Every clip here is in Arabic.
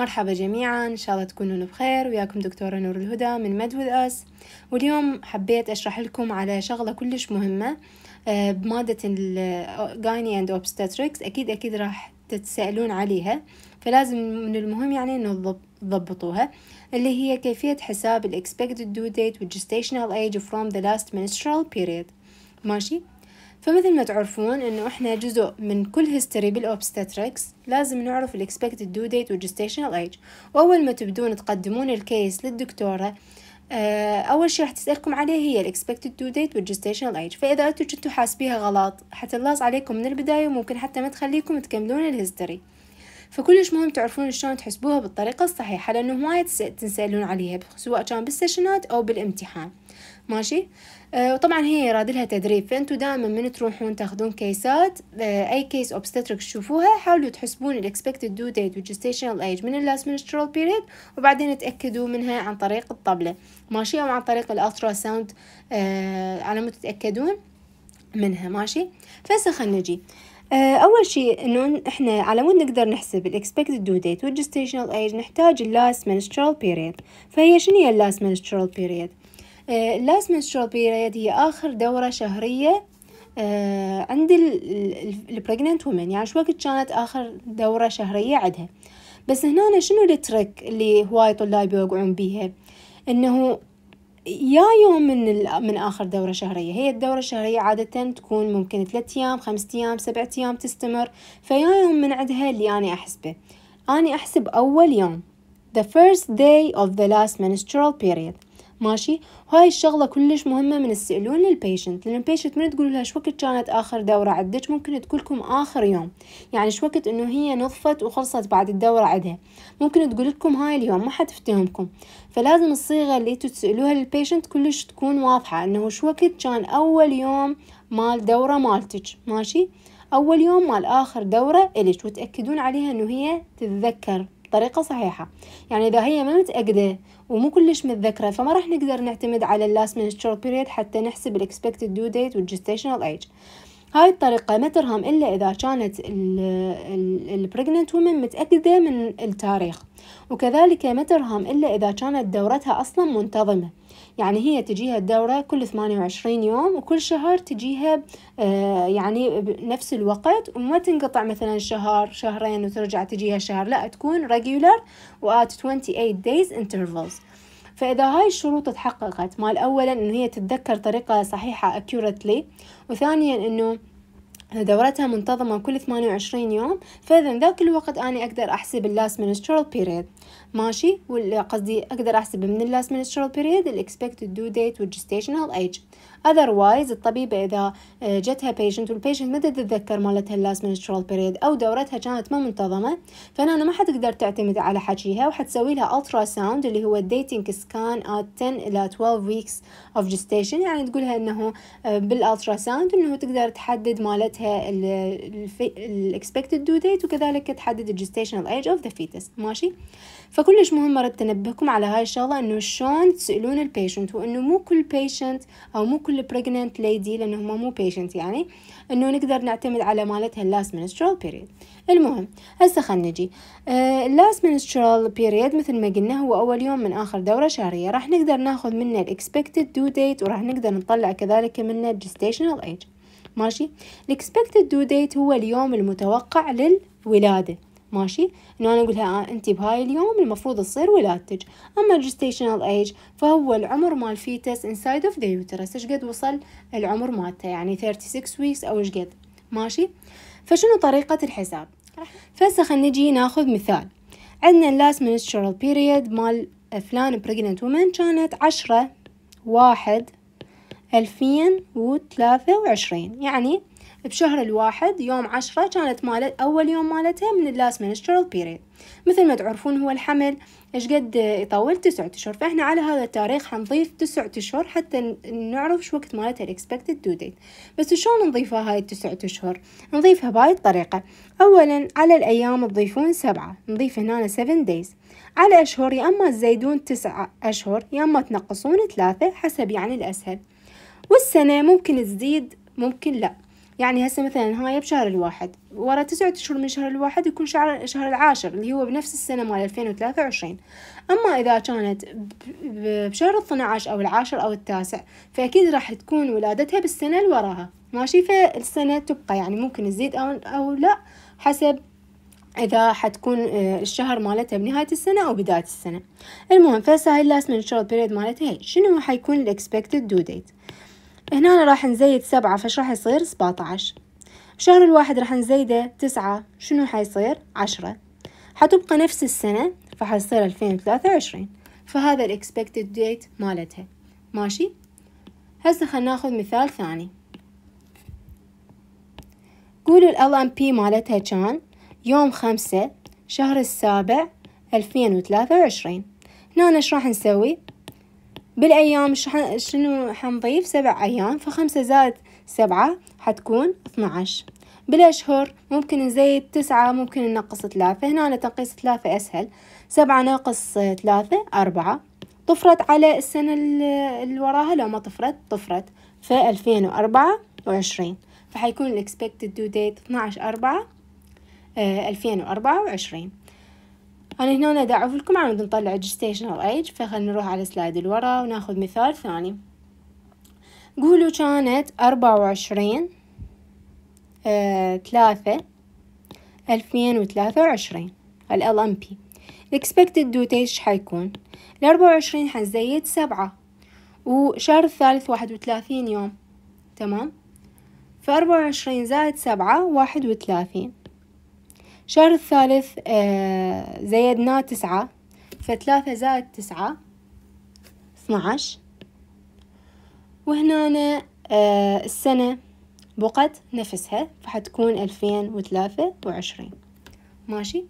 مرحبا جميعا إن شاء الله تكونون بخير وياكم دكتورة نور الهدى من مد أس واليوم حبيت أشرح لكم على شغلة كلش مهمة آه، بمادة الجايني أند أوبستاتريكس أكيد أكيد راح تتسألون عليها فلازم من المهم يعني انه تضبطوها اللي هي كيفية حساب ال expected due date والgestational age from the last menstrual period ماشي فمثل ما تعرفون انه احنا جزء من كل هيستوري بالاوبستاتريكس لازم نعرف الاكسبكتد دو ديت والجستيشنال ايج واول ما تبدون تقدمون الكيس للدكتوره آه، اول شيء راح تسالكم عليه هي الاكسبكتد دو ديت والجستيشنال ايج فاذا انتم كنتوا حاسبيها غلط حتلاص عليكم من البدايه وممكن حتى ما تخليكم تكملون الهيستوري فكلش مهم تعرفون شلون تحسبوها بالطريقة الصحيحة لأنه هواية تنسألون عليها سواء كان بالسيشنات أو بالامتحان ماشي آه وطبعا هي يراد لها تدريب فانتو دائما من تروحون تاخذون كيسات آه اي كيس اوبستريك تشوفوها حاولوا تحسبون الاكسبكتد دو ديت والجستيشنال ايج من اللاست منسترال بيريد وبعدين تاكدوا منها عن طريق الطبله ماشي او عن طريق الالترا ساوند آه على ما تتاكدون منها ماشي فهسه خلينا نجي آه، اول شيء انه احنا على مود نقدر نحسب الاكسبكتد دو ديت والجستيشنال ايج نحتاج اللاست منسترال بيريد فهي شنو هي اللاست منسترال بيريد آه، لازم تشربي هي آخر دورة شهرية آه، عند البريجننت وومن يعني شو وقت كانت آخر دورة شهرية عندها بس هنا شنو الترك اللي هواي طلاب يوقعون بيها انه يا يوم من من اخر دوره شهريه هي الدوره الشهريه عاده تكون ممكن ثلاثة ايام خمسة ايام سبعة ايام تستمر فيا يوم من عندها اللي انا احسبه انا احسب اول يوم the first day of the last menstrual period ماشي وهاي الشغله كلش مهمه من السئلون للبيشنت لان البيشنت من تقول لها شو وقت كانت اخر دوره عندك ممكن تقولكم اخر يوم يعني شو وقت انه هي نظفت وخلصت بعد الدوره عندها ممكن تقول لكم هاي اليوم ما حتفتهمكم فلازم الصيغه اللي تسالوها للبيشنت كلش تكون واضحه انه شو وقت كان اول يوم مال دوره مالتك ماشي اول يوم مال اخر دوره الك وتاكدون عليها انه هي تتذكر بطريقة صحيحة يعني إذا هي ما متأكدة ومو كلش متذكرة فما راح نقدر نعتمد على last menstrual بيريد حتى نحسب الاكسبكتد date ديت والجستيشنال ايج هاي الطريقة ما ترهم إلا إذا كانت البريجننت وومن متأكدة من التاريخ وكذلك ما ترهم إلا إذا كانت دورتها أصلا منتظمة يعني هي تجيها الدورة كل 28 يوم وكل شهر تجيها آه، يعني بنفس الوقت وما تنقطع مثلا شهر شهرين وترجع تجيها شهر لا تكون regular و at 28 days intervals فإذا هاي الشروط تحققت مال أولا أنه هي تتذكر طريقة صحيحة accurately وثانيا إنه دورتها منتظمة كل 28 يوم فإذا ذاك الوقت أنا أقدر أحسب اللاست منسترال بيريد ماشي ولا قصدي أقدر أحسب من اللاست menstrual period ال expected due date ايج age otherwise الطبيبة إذا آه، جتها patient والبيشنت ما تتذكر مالتها اللاست menstrual period أو دورتها كانت ما منتظمة فانا ما حتقدر تعتمد على حكيها وحتسوي لها ultra sound اللي هو dating scan at 10 إلى 12 weeks of gestation يعني تقولها إنه آه، بالالترا ساوند إنه تقدر تحدد مالتها ال expected due date وكذلك تحدد الجستيشنال age of the fetus ماشي فكلش مهم رد تنبهكم على هاي الشغله انه شلون تسالون البيشنت وانه مو كل بيشنت او مو كل بريجننت ليدي لانه مو بيشنت يعني انه نقدر نعتمد على مالتها اللاست منسترال بيريد المهم هسه خلينا نجي اللاست منسترال بيريد مثل ما قلنا هو اول يوم من اخر دوره شهريه راح نقدر ناخذ منه الاكسبكتد دو ديت وراح نقدر نطلع كذلك منه الجستيشنال ايج ماشي الاكسبكتد دو ديت هو اليوم المتوقع للولادة ماشي انه انا اقولها آه، انت بهاي اليوم المفروض تصير ولادتك اما gestational ايج فهو العمر مال فيتس انسايد اوف ذا يوترس ايش قد وصل العمر مالته يعني 36 ويكس او ايش قد ماشي فشنو طريقة الحساب فهسه خلينا نجي ناخذ مثال عندنا اللاست منسترال بيريد مال فلان بريجننت وومن كانت عشرة واحد ألفين وثلاثة وعشرين يعني بشهر الواحد يوم عشرة كانت مالت أول يوم مالتها من اللاس منسترال بيريد مثل ما تعرفون هو الحمل ايش قد يطول تسعة اشهر فاحنا على هذا التاريخ حنضيف تسعة اشهر حتى نعرف شو وقت مالتها الاكسبكتد دو ديت بس شلون نضيفها هاي التسعة اشهر نضيفها بهاي الطريقة اولا على الايام تضيفون سبعة نضيف هنا سفن دايز على اشهر يا اما تزيدون تسعة اشهر يا اما تنقصون ثلاثة حسب يعني الاسهل والسنة ممكن تزيد ممكن لا يعني هسه مثلا هاي بشهر الواحد ورا تسعة أشهر من شهر الواحد يكون شهر, شهر العاشر اللي هو بنفس السنة مال ألفين وثلاثة وعشرين أما إذا كانت بشهر ال عشر أو العاشر أو التاسع فأكيد راح تكون ولادتها بالسنة اللي وراها ماشي فالسنة تبقى يعني ممكن تزيد أو, أو لا حسب إذا حتكون آه، الشهر مالتها بنهاية السنة أو بداية السنة المهم فهسه هاي اللاست من شورت بيريد مالتها شنو حيكون الإكسبكتد دو ديت هنا راح نزيد سبعة فش راح يصير عشر، شهر الواحد راح نزيده تسعة شنو حيصير عشرة حتبقى نفس السنة فحيصير ألفين وثلاثة وعشرين فهذا الـ expected date مالتها ماشي هسه خلنا ناخذ مثال ثاني قولوا الـ LMP مالتها كان يوم خمسة شهر السابع ألفين وثلاثة وعشرين هنا اش راح نسوي بالأيام شنو حنضيف سبع أيام فخمسة زائد سبعة حتكون اثنى عشر بالأشهر ممكن نزيد تسعة ممكن ننقص ثلاثة هنا تنقيص ثلاثة أسهل سبعة ناقص ثلاثة أربعة طفرت على السنة اللي وراها لو ما طفرت طفرت في ألفين وأربعة وعشرين فحيكون الإكسبكتد دو ديت اثنا عشر أربعة آه، ألفين وأربعة وعشرين أنا هنا أدعف لكم عم نطلع gestational age فخلنا نروح على سلايد الورا وناخذ مثال ثاني قولوا كانت أربعة وعشرين آه، ثلاثة ألفين وثلاثة وعشرين ال ام بي expected due حيكون الأربعة وعشرين حنزيد سبعة وشهر الثالث واحد وثلاثين يوم تمام فأربعة وعشرين زائد سبعة واحد وثلاثين الشهر الثالث آه، زيدناه تسعة فثلاثة زائد تسعة اثنى عشر وهنا آه، السنة بقت نفسها فحتكون ألفين وثلاثة وعشرين ماشي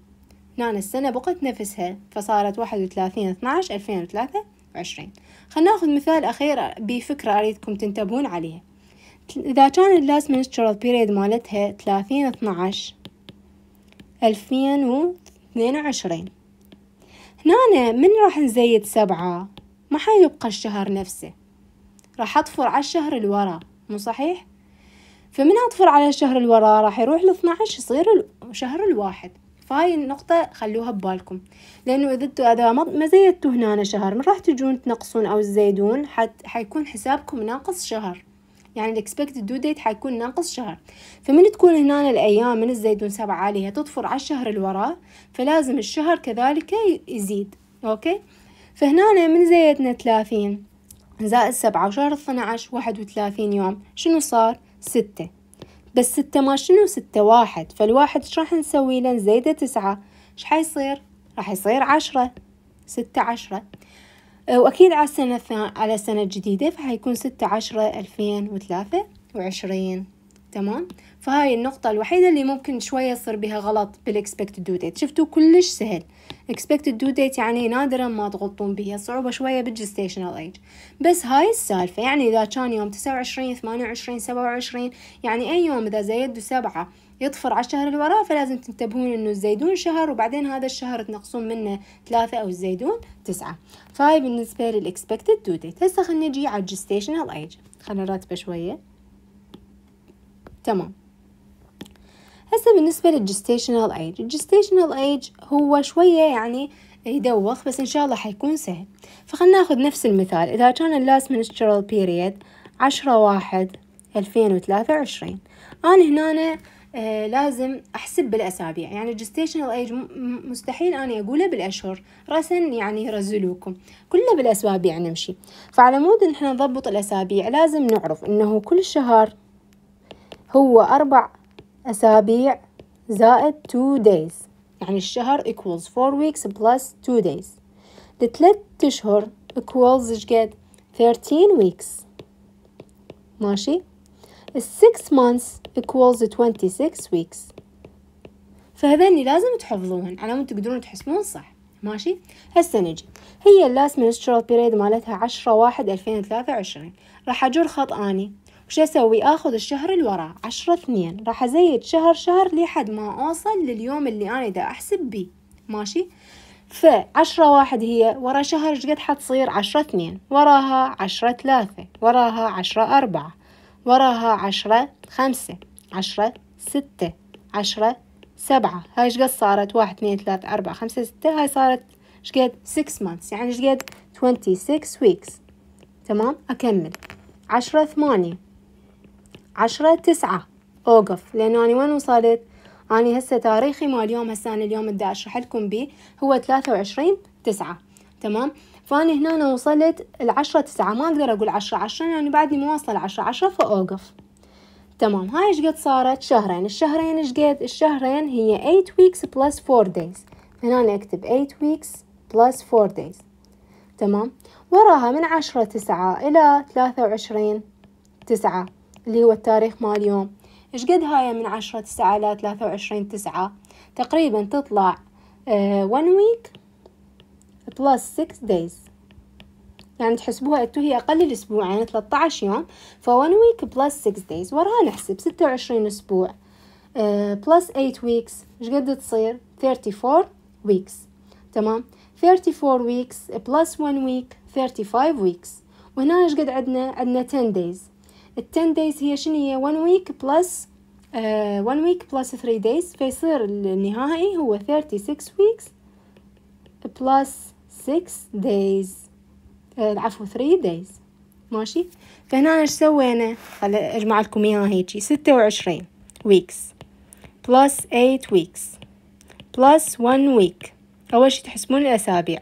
هنا السنة بقت نفسها فصارت واحد وثلاثين عشر ألفين وثلاثة وعشرين خلنا ناخذ مثال أخير بفكرة أريدكم تنتبهون عليها إذا كان اللاست من الشرط بيريد مالتها ثلاثين اثنى عشر ألفين واثنين وعشرين هنا من راح نزيد سبعة ما حيبقى الشهر نفسه راح أطفر على الشهر الورا مو صحيح؟ فمن أطفر على الشهر الورا راح يروح لاثنى عشر يصير شهر الواحد فهاي النقطة خلوها ببالكم لأنه إذا أنتوا إذا ما زيدتوا هنا شهر من راح تجون تنقصون أو تزيدون حت حيكون حسابكم ناقص شهر يعني الاكسبكتد دو ديت حيكون ناقص شهر فمن تكون هنا الأيام من الزيدون سبعة عليها تطفر على الشهر اللي وراه فلازم الشهر كذلك يزيد أوكي فهنا من زيدنا ثلاثين زائد سبعة وشهر عشر واحد وثلاثين يوم شنو صار ستة بس ستة ما شنو ستة واحد فالواحد ايش راح نسوي له نزيده تسعة ايش حيصير راح يصير عشرة ستة عشرة وأكيد على السنة على السنة الجديدة فهيكون ستة عشرة ألفين وثلاثة وعشرين تمام فهاي النقطة الوحيدة اللي ممكن شوية يصير بها غلط بالاكسبكتد دو ديت شفتوا كلش سهل اكسبكتد دو ديت يعني نادرا ما تغلطون بها صعوبة شوية بالجستيشنال ايج بس هاي السالفة يعني إذا كان يوم تسعة وعشرين ثمانية وعشرين سبعة وعشرين يعني أي يوم إذا زيدوا سبعة يطفر على الشهر اللي وراه فلازم تنتبهون انه الزيدون شهر وبعدين هذا الشهر تنقصون منه ثلاثة او الزيدون تسعة فهاي بالنسبة للاكسبكتد دو ديت هسه خلينا نجي على الجستيشنال ايج خلينا نرتبه شوية تمام هسه بالنسبة للجستيشنال ايج الجستيشنال ايج هو شوية يعني يدوخ بس ان شاء الله حيكون سهل فخلنا ناخذ نفس المثال اذا كان اللاست منسترال بيريد عشرة واحد ألفين وثلاثة وعشرين أنا هنا آه، لازم أحسب بالأسابيع يعني الجستيشنال ايج مستحيل أنا أقوله بالأشهر رأسا يعني رزلوكم كله بالأسابيع نمشي فعلى مود إن احنا نضبط الأسابيع لازم نعرف إنه كل شهر هو أربع أسابيع زائد 2 days يعني الشهر equals 4 weeks plus 2 days لثلاث أشهر equals إيش قد 13 weeks ماشي 6 months equals 26 weeks فهذين لازم تحفظوهن على مود تقدرون تحسبون صح ماشي هسه نجي هي اللاست منسترال بيريد مالتها عشرة واحد ألفين وثلاثة وعشرين راح أجر خط أني وش أسوي أخذ الشهر اللي وراه عشرة اثنين راح أزيد شهر شهر لحد ما أوصل لليوم اللي أنا دا أحسب بيه ماشي فعشرة واحد هي ورا شهر شقد حتصير عشرة اثنين وراها عشرة ثلاثة وراها عشرة أربعة وراها عشرة خمسة عشرة ستة عشرة سبعة هاي شقد صارت واحد اثنين ثلاثة أربعة خمسة ستة هاي صارت شقد six months يعني شقد six weeks تمام أكمل عشرة ثمانية عشرة تسعة أوقف لأنه أنا وين وصلت أنا هسه تاريخي مال اليوم هسه أنا اليوم بدي أشرح لكم بيه هو ثلاثة وعشرين تسعة تمام فأنا هنا وصلت العشرة تسعة ما أقدر أقول عشرة عشرة يعني بعدني ما وصل عشرة عشرة فأوقف تمام هاي ايش قد صارت شهرين الشهرين ايش قد الشهرين هي 8 weeks plus 4 days هنا اكتب 8 weeks plus 4 days تمام وراها من عشرة تسعة إلى ثلاثة وعشرين تسعة اللي هو التاريخ مال اليوم إيش قد هاي من عشرة تسعة إلى ثلاثة وعشرين تسعة تقريبا تطلع ون آه، ويك بلس 6 دايز يعني تحسبوها انتو هي اقل الاسبوع يعني 13 يوم one ويك بلس 6 دايز وراها نحسب 26 اسبوع بلس 8 ويكس ايش قد تصير 34 ويكس تمام 34 ويكس بلس 1 ويك 35 ويكس وهنا ايش قد عندنا عندنا 10 دايز ال 10 دايز هي شنو هي 1 ويك بلس 1 ويك بلس 3 دايز فيصير النهائي هو 36 ويكس بلس six days العفو آه، three days ماشي فهنا ايش سوينا خل اجمع لكم اياها هيجي ستة وعشرين weeks plus eight weeks plus one week أول شي تحسبون الأسابيع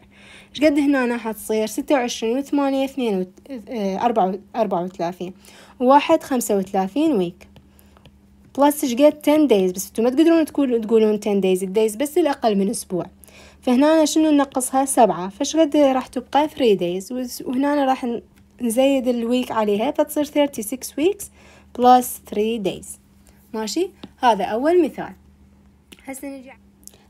ايش قد هنا أنا حتصير ستة وعشرين وثمانية اثنين آه، أربعة اربعة وثلاثين واحد خمسة وثلاثين week بلس ايش قد 10 days بس انتم ما تقدرون تقولون 10 days الدايز بس الأقل من أسبوع فهنا شنو نقصها سبعة قد راح تبقى 3 days وهنا راح نزيد الويك عليها فتصير 36 weeks plus 3 days ماشي هذا أول مثال هسا نجي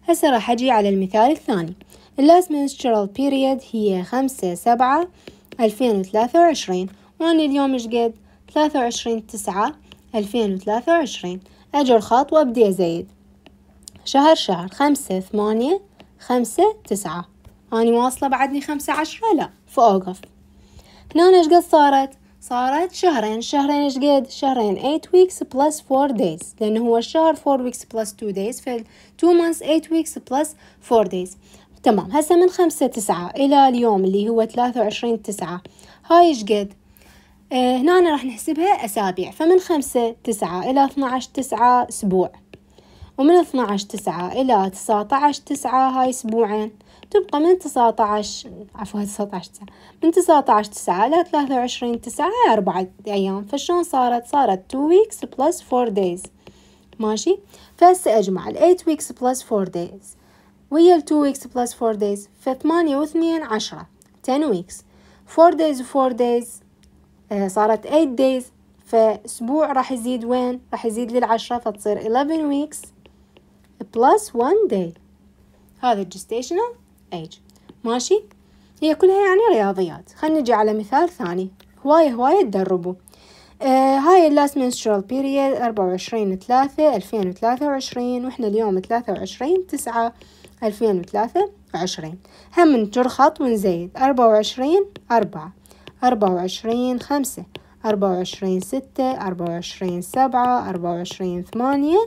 هسا راح أجي على المثال الثاني اللاست menstrual period هي خمسة سبعة ألفين وثلاثة وعشرين وأنا اليوم قد ثلاثة وعشرين تسعة ألفين وثلاثة وعشرين أجر خط وأبدي أزيد شهر شهر خمسة ثمانية خمسة تسعة أنا واصلة بعدني خمسة عشرة لا فأوقف هنا ايش قد صارت صارت شهرين شهرين ايش قد شهرين 8 weeks plus 4 days لأنه هو الشهر 4 weeks plus 2 days في 2 months 8 weeks plus 4 days تمام هسه من خمسة تسعة إلى اليوم اللي هو 23 تسعة هاي ايش قد آه، هنا راح نحسبها أسابيع فمن خمسة تسعة إلى 12 تسعة أسبوع ومن 12 تسعة إلى 19 تسعة هاي أسبوعين تبقى من 19 عفوا 19 تسعة من 19 تسعة إلى 23 تسعة هاي أربعة أيام فشلون صارت صارت 2 weeks plus 4 days ماشي فهسه أجمع ال 8 weeks plus 4 days ويا ال 2 weeks plus 4 days فثمانية واثنين عشرة 10 weeks 4 days و 4 days آه صارت 8 days فأسبوع راح يزيد وين؟ راح يزيد للعشرة فتصير 11 weeks plus one day هذا الجستيشنال ايج ماشي هي كلها يعني رياضيات خلينا نجي على مثال ثاني هواية هواية تدربوا آه هاي اللاست منسترال بيريد أربعة وعشرين ثلاثة ألفين وثلاثة وعشرين وإحنا اليوم ثلاثة وعشرين تسعة ألفين وثلاثة وعشرين هم نجرخط ونزيد أربعة وعشرين أربعة أربعة وعشرين خمسة أربعة وعشرين ستة أربعة وعشرين سبعة أربعة وعشرين ثمانية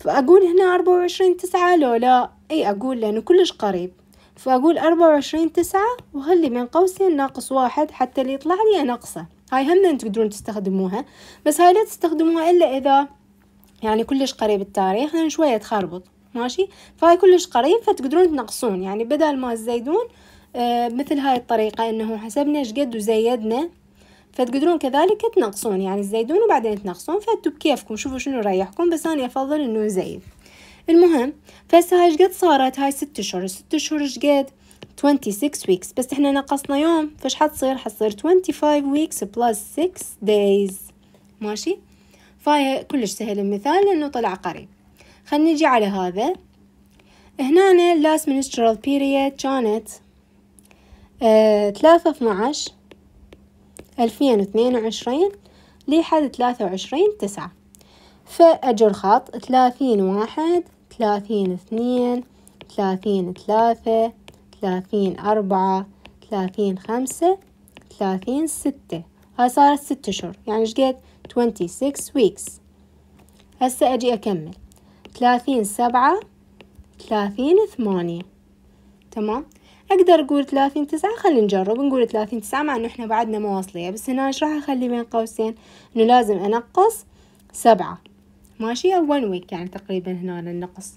فأقول هنا أربعة وعشرين تسعة لو لا أي أقول لأنه كلش قريب فأقول أربعة وعشرين تسعة وهلي بين قوسين ناقص واحد حتى اللي يطلع لي ناقصة هاي هم تقدرون تستخدموها بس هاي لا تستخدموها إلا إذا يعني كلش قريب التاريخ لأن شوية تخربط ماشي فهاي كلش قريب فتقدرون تنقصون يعني بدل ما تزيدون آه، مثل هاي الطريقة انه حسبنا شقد وزيدنا فتقدرون كذلك تنقصون يعني تزيدون وبعدين تنقصون فانتوا بكيفكم شوفوا شنو يريحكم بس انا افضل انه يزيد المهم فهسه هاي شقد صارت هاي ست شهور ست شهور شقد 26 weeks بس احنا نقصنا يوم فش حتصير حتصير 25 weeks plus 6 days ماشي فهي كلش سهل المثال لانه طلع قريب خل نجي على هذا هنا last ministerial period كانت آه، ثلاثة آه 12 ألفين وعشرين لحد 23 وعشرين تسعة فأجر خط ثلاثين واحد ثلاثين اثنين ثلاثين ثلاثة ثلاثين أربعة ثلاثين خمسة ثلاثين ستة هاي صارت ست أشهر يعني شقد 26 weeks هسا أجي أكمل ثلاثين سبعة ثلاثين ثمانية تمام اقدر اقول ثلاثين تسعة خلي نجرب نقول ثلاثين تسعة مع انه احنا بعدنا ما واصلية بس هنا ايش راح اخلي بين قوسين انه لازم انقص سبعة ماشي او ون ويك يعني تقريبا هنا النقص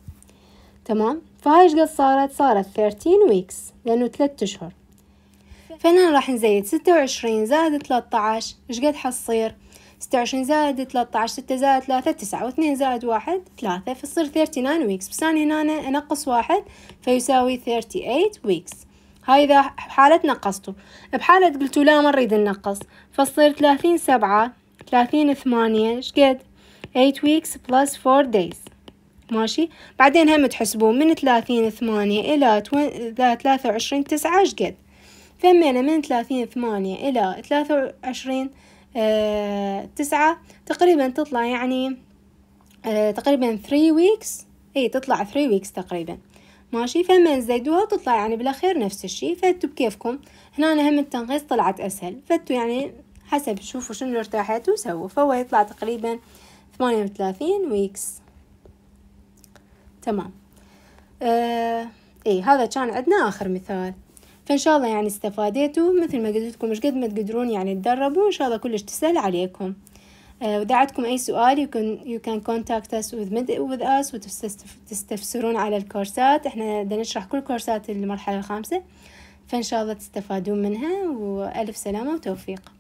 تمام فهاي ايش قد صارت صارت ثيرتين ويكس لانه ثلاثة اشهر فهنا راح نزيد ستة وعشرين زائد ثلاثة عشر ايش قد حصير ستة وعشرين زائد ثلاثة عشر ستة زائد ثلاثة تسعة واثنين زائد واحد ثلاثة فتصير ثيرتي ناين ويكس بس أنا هنا أنقص واحد فيساوي ثيرتي ايت ويكس هاي إذا بحالة نقصته بحالة قلتوا لا ما نريد ننقص فتصير ثلاثين سبعة ثلاثين ثمانية شقد ايت ويكس بلس فور دايز ماشي بعدين هم تحسبون من ثلاثين ثمانية إلى ثلاثة وعشرين تسعة شقد فهمينا من ثلاثين ثمانية إلى ثلاثة وعشرين آه، تسعة تقريبا تطلع يعني آه، تقريبا 3 ويكس اي تطلع 3 ويكس تقريبا ماشي فما نزيدوها تطلع يعني بالاخير نفس الشي فاتوا بكيفكم هنا أنا هم التنغيص طلعت اسهل فاتوا يعني حسب شوفوا شنو ارتاحتوا سووا فهو يطلع تقريبا ثمانية وثلاثين ويكس تمام آه اي هذا كان عندنا اخر مثال فان شاء الله يعني استفادتوا مثل ما قلت لكم مش قد ما تقدرون يعني تدربوا ان شاء الله كلش تسهل عليكم آه، وإذا عندكم أي سؤال you can, you can contact us with, with us وتستفسرون على الكورسات احنا بدنا نشرح كل كورسات المرحلة الخامسة فإن شاء الله تستفادون منها وألف سلامة وتوفيق